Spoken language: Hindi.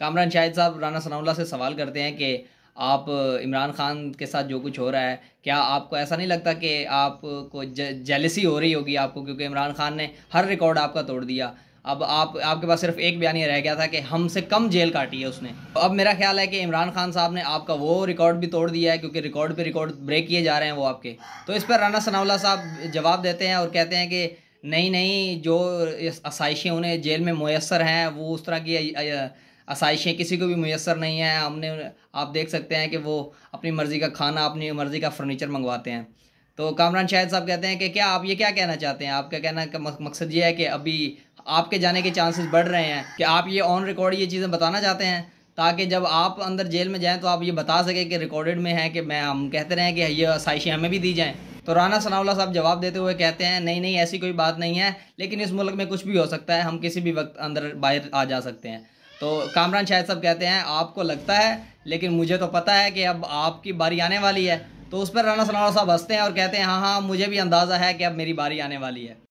कामरान शाहिद साहब राना सनाउल्ला से सवाल करते हैं कि आप इमरान खान के साथ जो कुछ हो रहा है क्या आपको ऐसा नहीं लगता कि आपको जेलसी हो रही होगी आपको क्योंकि इमरान खान ने हर रिकॉर्ड आपका तोड़ दिया अब आप आपके पास सिर्फ एक बयान ये रह गया था कि हमसे कम जेल काटी है उसने अब मेरा ख्याल है कि इमरान खान साहब ने आपका वो रिकॉर्ड भी तोड़ दिया है क्योंकि रिकॉर्ड पे रिकॉर्ड ब्रेक किए जा रहे हैं वो आपके तो इस पर राना सनाउल्ला साहब जवाब देते हैं और कहते हैं कि नहीं नहीं जो आसाइशें उन्हें जेल में मैसर हैं वो उस तरह की आसाइशें किसी को भी मैसर नहीं है हमने आप देख सकते हैं कि वो अपनी मर्ज़ी का खाना अपनी मर्ज़ी का फर्नीचर मंगवाते हैं तो कामरान शाहिद साहब कहते हैं कि क्या आप ये क्या कहना चाहते हैं आपका कहना का मकसद ये है कि अभी आपके जाने के चांसेस बढ़ रहे हैं कि आप ये ऑन रिकॉर्ड ये चीज़ें बताना चाहते हैं ताकि जब आप अंदर जेल में जाएं तो आप ये बता सकें कि रिकॉर्डेड में है कि मैं हम कहते रहें कि ये साइशें हमें भी दी जाएँ तो राना सनावला साहब जवाब देते हुए कहते हैं नहीं नहीं ऐसी कोई बात नहीं है लेकिन इस मुल्क में कुछ भी हो सकता है हम किसी भी वक्त अंदर बाहर आ जा सकते हैं तो कामरान शायद सब कहते हैं आपको लगता है लेकिन मुझे तो पता है कि अब आपकी बारी आने वाली है तो उस पर राना सनावड़ा साहब हंसते हैं और कहते हैं हाँ हाँ मुझे भी अंदाज़ा है कि अब मेरी बारी आने वाली है